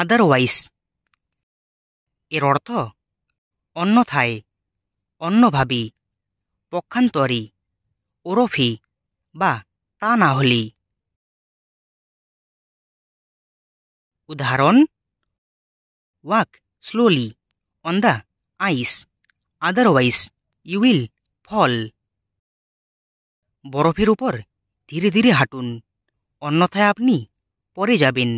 otherwise এর অর্থ অন্যথায় অন্যভাবি পক্ষান্তরী ওরফি বা তা না হলি উদাহরণ walk slowly on the ice otherwise you will fall বরফের উপর ধীরে ধীরে হাঁটুন অন্যথায় আপনি পরে যাবেন